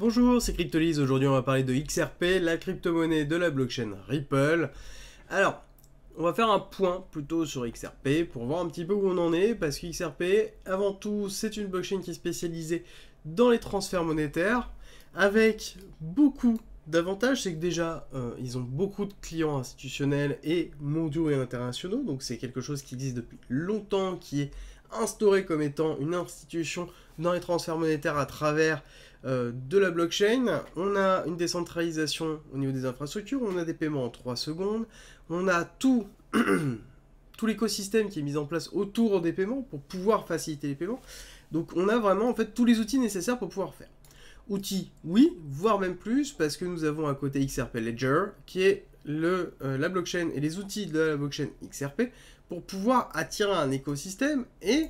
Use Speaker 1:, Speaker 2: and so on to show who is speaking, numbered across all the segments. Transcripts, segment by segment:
Speaker 1: Bonjour, c'est Cryptolise. Aujourd'hui, on va parler de XRP, la crypto-monnaie de la blockchain Ripple. Alors, on va faire un point plutôt sur XRP pour voir un petit peu où on en est parce que XRP, avant tout, c'est une blockchain qui est spécialisée dans les transferts monétaires avec beaucoup d'avantages. C'est que déjà, euh, ils ont beaucoup de clients institutionnels et mondiaux et internationaux, donc c'est quelque chose qui existe depuis longtemps, qui est instauré comme étant une institution dans les transferts monétaires à travers euh, de la blockchain. On a une décentralisation au niveau des infrastructures, on a des paiements en 3 secondes, on a tout, tout l'écosystème qui est mis en place autour des paiements pour pouvoir faciliter les paiements. Donc on a vraiment en fait tous les outils nécessaires pour pouvoir faire. Outils, oui, voire même plus, parce que nous avons à côté XRP Ledger, qui est le, euh, la blockchain et les outils de la blockchain XRP pour pouvoir attirer un écosystème et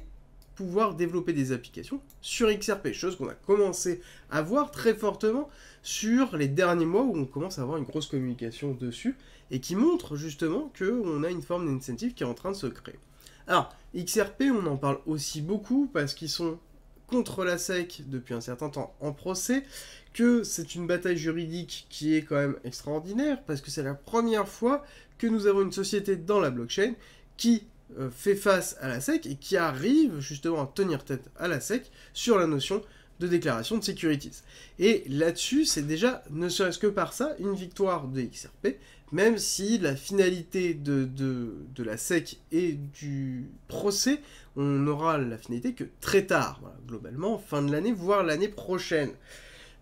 Speaker 1: pouvoir développer des applications sur XRP, chose qu'on a commencé à voir très fortement sur les derniers mois où on commence à avoir une grosse communication dessus et qui montre justement qu'on a une forme d'incentive qui est en train de se créer. Alors, XRP, on en parle aussi beaucoup parce qu'ils sont contre la SEC depuis un certain temps en procès, que c'est une bataille juridique qui est quand même extraordinaire parce que c'est la première fois que nous avons une société dans la blockchain qui euh, fait face à la SEC et qui arrive justement à tenir tête à la SEC sur la notion de déclaration de securities. Et là-dessus, c'est déjà, ne serait-ce que par ça, une victoire de XRP, même si la finalité de, de, la SEC et du procès, on n'aura la finalité que très tard, globalement, fin de l'année, voire l'année prochaine.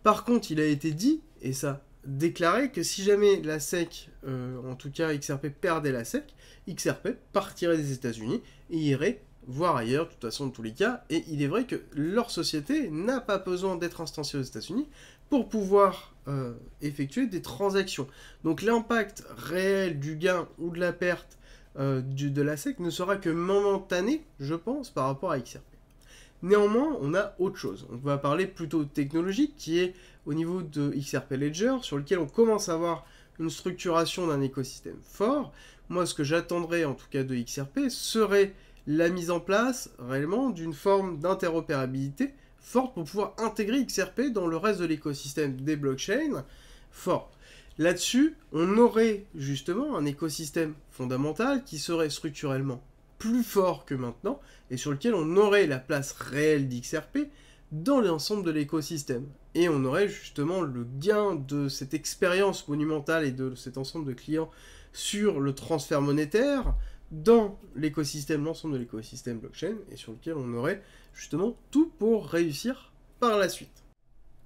Speaker 1: Par contre, il a été dit, et ça, déclaré que si jamais la SEC, euh, en tout cas XRP, perdait la SEC, XRP partirait des États-Unis et irait voir ailleurs, de toute façon, de tous les cas. Et il est vrai que leur société n'a pas besoin d'être instanciée aux États-Unis pour pouvoir euh, effectuer des transactions. Donc l'impact réel du gain ou de la perte euh, de la SEC ne sera que momentané, je pense, par rapport à XRP. Néanmoins, on a autre chose. On va parler plutôt technologique, qui est au niveau de XRP Ledger, sur lequel on commence à avoir une structuration d'un écosystème fort. Moi, ce que j'attendrais en tout cas de XRP serait la mise en place réellement d'une forme d'interopérabilité forte pour pouvoir intégrer XRP dans le reste de l'écosystème des blockchains fort. Là-dessus, on aurait justement un écosystème fondamental qui serait structurellement plus fort que maintenant et sur lequel on aurait la place réelle d'XRP dans l'ensemble de l'écosystème. Et on aurait justement le gain de cette expérience monumentale et de cet ensemble de clients sur le transfert monétaire dans l'écosystème, l'ensemble de l'écosystème blockchain, et sur lequel on aurait justement tout pour réussir par la suite.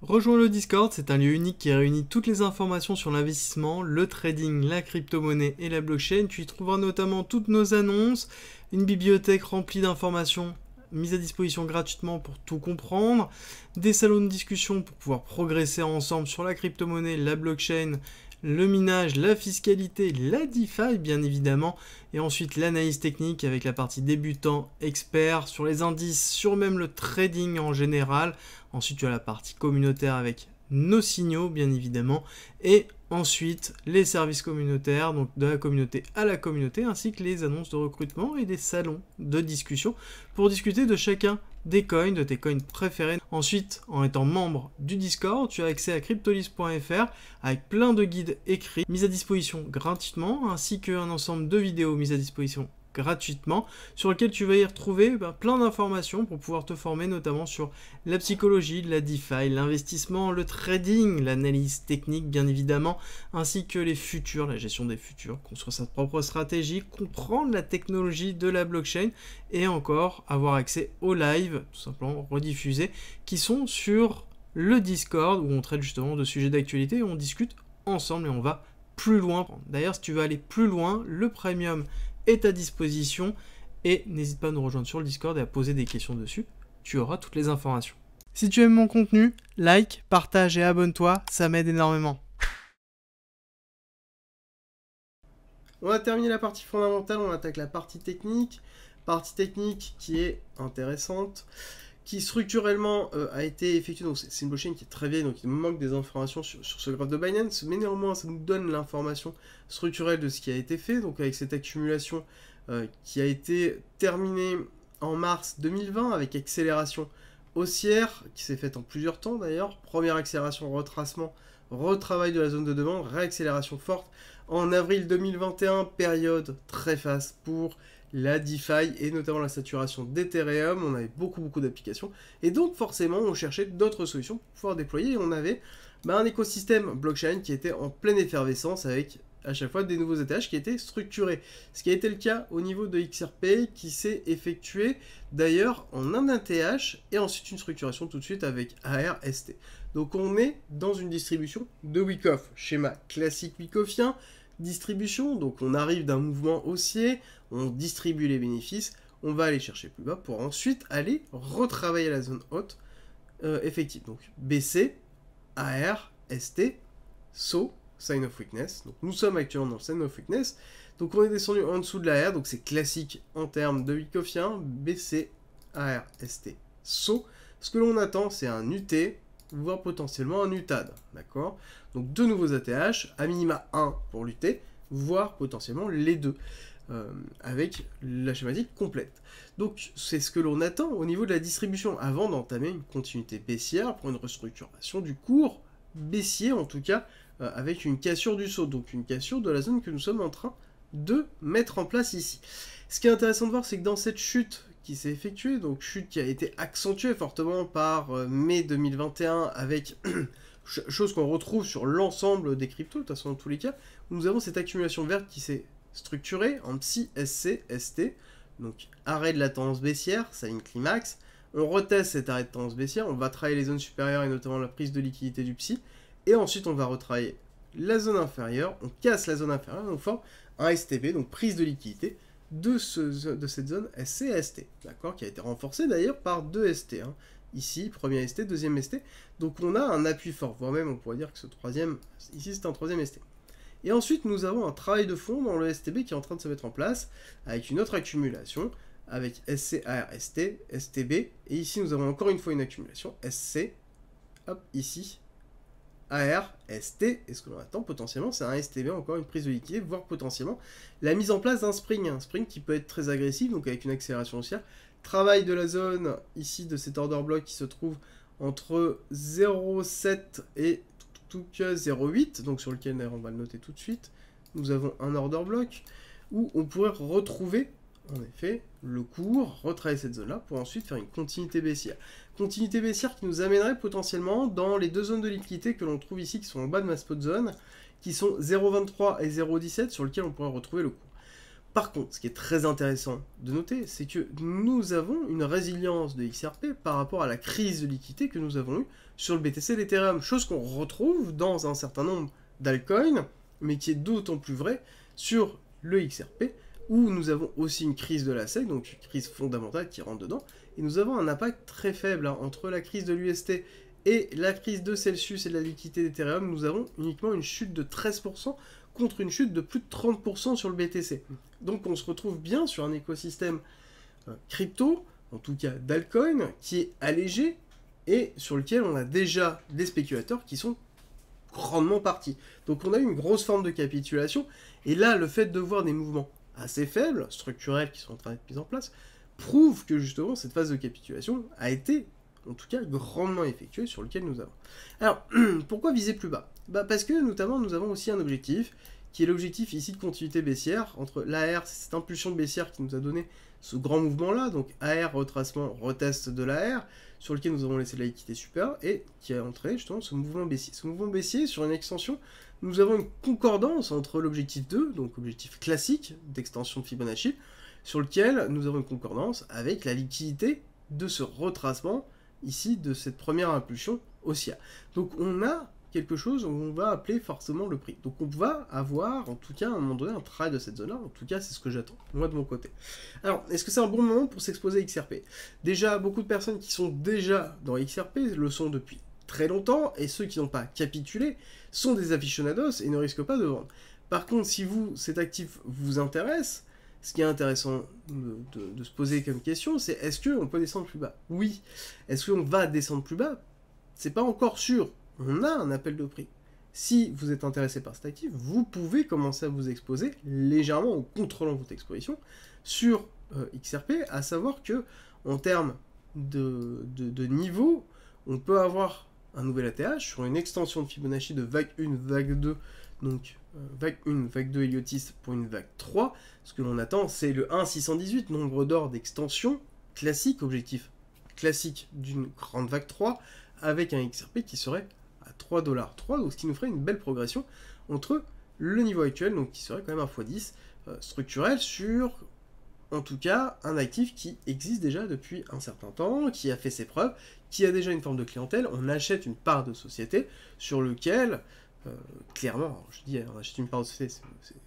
Speaker 2: Rejoins le Discord, c'est un lieu unique qui réunit toutes les informations sur l'investissement, le trading, la crypto-monnaie et la blockchain. Tu y trouveras notamment toutes nos annonces, une bibliothèque remplie d'informations mises à disposition gratuitement pour tout comprendre, des salons de discussion pour pouvoir progresser ensemble sur la crypto-monnaie, la blockchain, le minage, la fiscalité, la DeFi bien évidemment, et ensuite l'analyse technique avec la partie débutant, expert, sur les indices, sur même le trading en général. Ensuite tu as la partie communautaire avec nos signaux, bien évidemment, et ensuite les services communautaires, donc de la communauté à la communauté, ainsi que les annonces de recrutement et des salons de discussion pour discuter de chacun des coins, de tes coins préférés. Ensuite, en étant membre du Discord, tu as accès à cryptolis.fr avec plein de guides écrits mis à disposition gratuitement, ainsi qu'un ensemble de vidéos mises à disposition gratuitement, sur lequel tu vas y retrouver bah, plein d'informations pour pouvoir te former notamment sur la psychologie, la DeFi, l'investissement, le trading, l'analyse technique bien évidemment, ainsi que les futurs, la gestion des futurs, construire sa propre stratégie, comprendre la technologie de la blockchain et encore avoir accès aux lives, tout simplement rediffusés, qui sont sur le Discord où on traite justement de sujets d'actualité, on discute ensemble et on va plus loin. D'ailleurs, si tu veux aller plus loin, le premium est à disposition et n'hésite pas à nous rejoindre sur le Discord et à poser des questions dessus. Tu auras toutes les informations. Si tu aimes mon contenu, like, partage et abonne-toi, ça m'aide énormément.
Speaker 1: On a terminé la partie fondamentale, on attaque la partie technique. Partie technique qui est intéressante qui structurellement euh, a été effectué. Donc c'est une blockchain qui est très vieille, donc il manque des informations sur, ce graphe de Binance, mais néanmoins ça nous donne l'information structurelle de ce qui a été fait. Donc avec cette accumulation euh, qui a été terminée en mars 2020 avec accélération haussière qui s'est faite en plusieurs temps d'ailleurs. Première accélération retracement, retravail de la zone de demande, réaccélération forte en avril 2021, période très faste pour la DeFi et notamment la saturation d'Ethereum. On avait beaucoup beaucoup d'applications et donc forcément on cherchait d'autres solutions pour pouvoir déployer et on avait bah, un écosystème blockchain qui était en pleine effervescence avec à chaque fois des nouveaux ETH qui étaient structurés. Ce qui a été le cas au niveau de XRP qui s'est effectué d'ailleurs en un ETH et ensuite une structuration tout de suite avec ARST. Donc on est dans une distribution de Wyckoff, schéma classique Wyckoffien, distribution. Donc on arrive d'un mouvement haussier, on distribue les bénéfices, on va aller chercher plus bas pour ensuite aller retravailler la zone haute euh, effective. Donc BC, AR, ST, SO, Sign of Weakness. Donc nous sommes actuellement dans le Sign of Weakness. Donc on est descendu en dessous de la donc c'est classique en termes de Wyckoffien, BC, AR, ST, SO. Ce que l'on attend, c'est un UT voire potentiellement un UTAD. D'accord Donc deux nouveaux ATH, à minima 1 pour lutter, voire potentiellement les deux, euh, avec la schématique complète. Donc c'est ce que l'on attend au niveau de la distribution, avant d'entamer une continuité baissière pour une restructuration du cours baissier, en tout cas euh, avec une cassure du saut, donc une cassure de la zone que nous sommes en train de mettre en place ici. Ce qui est intéressant de voir, c'est que dans cette chute qui s'est effectué donc chute qui a été accentuée fortement par euh, mai 2021 avec chose qu'on retrouve sur l'ensemble des cryptos, de toute façon dans tous les cas, nous avons cette accumulation verte qui s'est structurée en psi SC ST, donc arrêt de la tendance baissière, ça a une climax, on reteste cet arrêt de tendance baissière, on va travailler les zones supérieures et notamment la prise de liquidité du Psi, et ensuite on va retravailler la zone inférieure, on casse la zone inférieure, on forme un STB, donc prise de liquidité, de, cette zone SCST, d'accord Qui a été renforcée d'ailleurs par deux ST. Hein. Ici, premier ST, deuxième ST. Donc on a un appui fort, voire même on pourrait dire que ce troisième, ici c'est un troisième ST. Et ensuite, nous avons un travail de fond dans le STB qui est en train de se mettre en place avec une autre accumulation avec SCARST, STB. Et ici, nous avons encore une fois une accumulation SC, hop, ici, AR, ST, et ce que l'on attend potentiellement, c'est un STB, encore une prise de liquide, voire potentiellement la mise en place d'un spring, un spring qui peut être très agressif, donc avec une accélération haussière. Travail de la zone ici de cet order block qui se trouve entre 0,7 et 0,8, donc sur lequel on va le noter tout de suite. Nous avons un order block où on pourrait retrouver en effet le cours, retravailler cette zone-là pour ensuite faire une continuité baissière. Continuité baissière qui nous amènerait potentiellement dans les deux zones de liquidité que l'on trouve ici, qui sont en bas de ma spot zone, qui sont 0,23 et 0,17, sur lesquelles on pourrait retrouver le cours. Par contre, ce qui est très intéressant de noter, c'est que nous avons une résilience de XRP par rapport à la crise de liquidité que nous avons eue sur le BTC d'Ethereum, chose qu'on retrouve dans un certain nombre d'alcoins, mais qui est d'autant plus vrai sur le XRP, où nous avons aussi une crise de la SEC, donc une crise fondamentale qui rentre dedans, et nous avons un impact très faible hein. entre la crise de l'UST et la crise de Celsius et de la liquidité d'Ethereum, nous avons uniquement une chute de 13% contre une chute de plus de 30% sur le BTC. Donc on se retrouve bien sur un écosystème euh, crypto, en tout cas d'alcoin, qui est allégé et sur lequel on a déjà des spéculateurs qui sont grandement partis. Donc on a une grosse forme de capitulation, et là le fait de voir des mouvements assez faibles, structurelles, qui sont en train d'être mises en place, prouvent que justement cette phase de capitulation a été, en tout cas, grandement effectuée sur lequel nous avons. Alors, pourquoi viser plus bas bah, Parce que notamment nous avons aussi un objectif, qui est l'objectif ici de continuité baissière, entre l'AR, cette impulsion baissière qui nous a donné ce grand mouvement-là, donc AR, retracement, retest de l'AR, sur lequel nous avons laissé la liquidité super, et qui a entré justement ce mouvement baissier. Ce mouvement baissier sur une extension nous avons une concordance entre l'objectif 2, donc objectif classique d'extension de Fibonacci, sur lequel nous avons une concordance avec la liquidité de ce retracement, ici, de cette première impulsion haussière. Donc on a quelque chose où on va appeler forcément le prix. Donc on va avoir, en tout cas, à un moment donné, un travail de cette zone-là. En tout cas, c'est ce que j'attends, moi, de mon côté. Alors, est-ce que c'est un bon moment pour s'exposer à XRP Déjà, beaucoup de personnes qui sont déjà dans XRP le sont depuis très longtemps, et ceux qui n'ont pas capitulé sont des aficionados et ne risquent pas de vendre. Par contre, si vous, cet actif vous intéresse, ce qui est intéressant de, se poser comme question, c'est est-ce qu'on peut descendre plus bas Oui. Est-ce qu'on va descendre plus bas C'est pas encore sûr. On a un appel de prix. Si vous êtes intéressé par cet actif, vous pouvez commencer à vous exposer légèrement en contrôlant votre exposition sur euh, XRP, à savoir que en termes de, de, niveau, on peut avoir un nouvel ATH sur une extension de Fibonacci de vague 1, vague 2, donc euh, vague 1, vague 2 Eliotis, pour une vague 3. Ce que l'on attend, c'est le 1,618, nombre d'or d'extension classique, objectif classique d'une grande vague 3, avec un XRP qui serait à 3 dollars 3, ce qui nous ferait une belle progression entre le niveau actuel, donc qui serait quand même un x10 euh, structurel sur en tout cas un actif qui existe déjà depuis un certain temps, qui a fait ses preuves, qui a déjà une forme de clientèle, on achète une part de société sur lequel, euh, clairement, je dis on achète une part de société,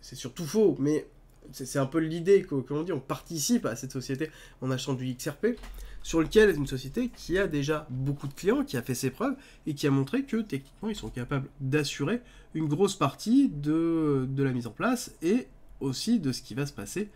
Speaker 1: c'est surtout faux, mais c'est un peu l'idée que, dit, on participe à cette société en achetant du XRP, sur lequel est une société qui a déjà beaucoup de clients, qui a fait ses preuves et qui a montré que techniquement ils sont capables d'assurer une grosse partie de, de, la mise en place et aussi de ce qui va se passer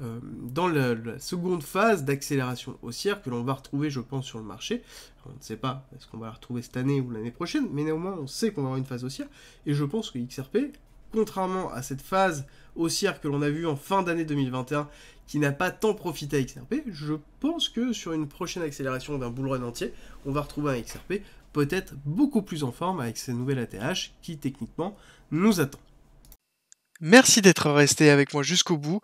Speaker 1: euh, dans la, seconde phase d'accélération haussière que l'on va retrouver, je pense, sur le marché. On ne sait pas est-ce qu'on va la retrouver cette année ou l'année prochaine, mais néanmoins, on sait qu'on va avoir une phase haussière. Et je pense que XRP, contrairement à cette phase haussière que l'on a vue en fin d'année 2021, qui n'a pas tant profité à XRP, je pense que sur une prochaine accélération d'un bull entier, on va retrouver un XRP peut-être beaucoup plus en forme avec ces nouvelles ATH qui techniquement nous attendent. Merci d'être resté avec moi jusqu'au bout.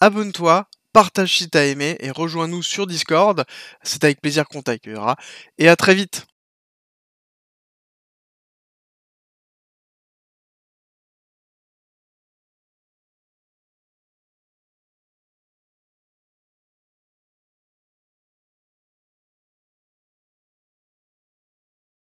Speaker 1: Abonne-toi, partage si t'as aimé et rejoins-nous sur Discord. C'est avec plaisir qu'on t'accueillera. Et à très vite